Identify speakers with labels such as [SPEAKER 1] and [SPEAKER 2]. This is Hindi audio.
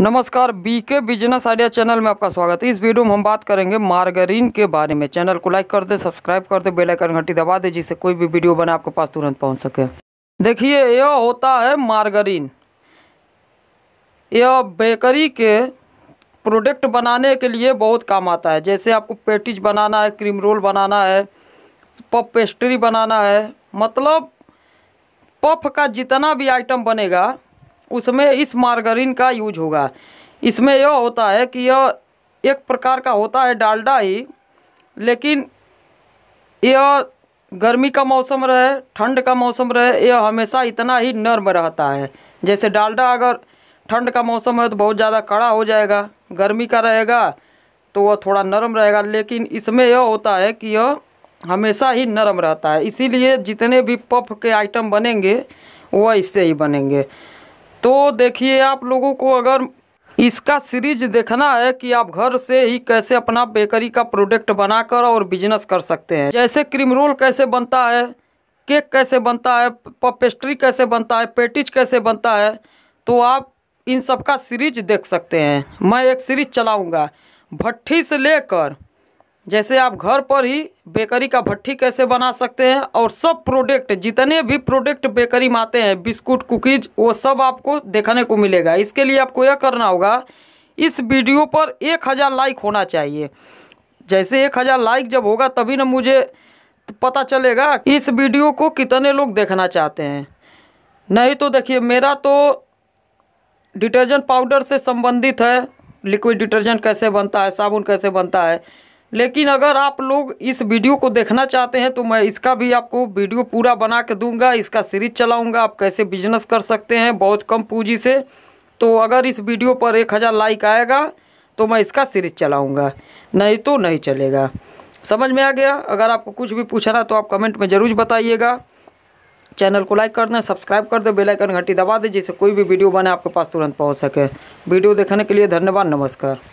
[SPEAKER 1] नमस्कार बीके बिजनेस आइडिया चैनल में आपका स्वागत है इस वीडियो में हम बात करेंगे मार्गरीन के बारे में चैनल को लाइक कर दे सब्सक्राइब कर दे बेल आइकन घंटी दबा दे जिससे कोई भी वीडियो बने आपके पास तुरंत पहुंच सके देखिए यह होता है मार्गरीन यह बेकरी के प्रोडक्ट बनाने के लिए बहुत काम आता है जैसे आपको पेटिज बनाना है क्रीम रोल बनाना है पफ पेस्ट्री बनाना है मतलब पफ का जितना भी आइटम बनेगा उसमें इस मार्गरीन का यूज होगा इसमें यह होता है कि यह एक प्रकार का होता है डालडा ही लेकिन यह गर्मी का मौसम रहे ठंड का मौसम रहे यह हमेशा इतना ही नर्म रहता है जैसे डालडा अगर ठंड का मौसम है तो बहुत ज़्यादा कड़ा हो जाएगा गर्मी का रहेगा तो वह थोड़ा नरम रहेगा लेकिन इसमें यह होता है कि यह हमेशा ही नरम रहता है इसीलिए जितने भी पफ के आइटम बनेंगे वह इससे ही बनेंगे तो देखिए आप लोगों को अगर इसका सीरीज देखना है कि आप घर से ही कैसे अपना बेकरी का प्रोडक्ट बनाकर और बिजनेस कर सकते हैं जैसे क्रीम रोल कैसे बनता है केक कैसे बनता है पेस्ट्री कैसे बनता है पेटिज कैसे बनता है तो आप इन सब का सीरीज देख सकते हैं मैं एक सीरीज चलाऊंगा भट्टी से लेकर जैसे आप घर पर ही बेकरी का भट्टी कैसे बना सकते हैं और सब प्रोडक्ट जितने भी प्रोडक्ट बेकरी में आते हैं बिस्कुट कुकीज़ वो सब आपको देखने को मिलेगा इसके लिए आपको यह करना होगा इस वीडियो पर एक हज़ार लाइक होना चाहिए जैसे एक हज़ार लाइक जब होगा तभी ना मुझे पता चलेगा इस वीडियो को कितने लोग देखना चाहते हैं नहीं तो देखिए मेरा तो डिटर्जेंट पाउडर से संबंधित है लिक्विड डिटर्जेंट कैसे बनता है साबुन कैसे बनता है लेकिन अगर आप लोग इस वीडियो को देखना चाहते हैं तो मैं इसका भी आपको वीडियो पूरा बना के दूंगा इसका सीरीज चलाऊंगा आप कैसे बिजनेस कर सकते हैं बहुत कम पूंजी से तो अगर इस वीडियो पर एक हज़ार लाइक आएगा तो मैं इसका सीरीज चलाऊँगा नहीं तो नहीं चलेगा समझ में आ गया अगर आपको कुछ भी पूछना तो आप कमेंट में ज़रूर बताइएगा चैनल को लाइक कर दें सब्सक्राइब कर दें बेलाइकन घंटी दबा दें जिससे कोई भी वीडियो बने आपके पास तुरंत पहुँच सके वीडियो देखने के लिए धन्यवाद नमस्कार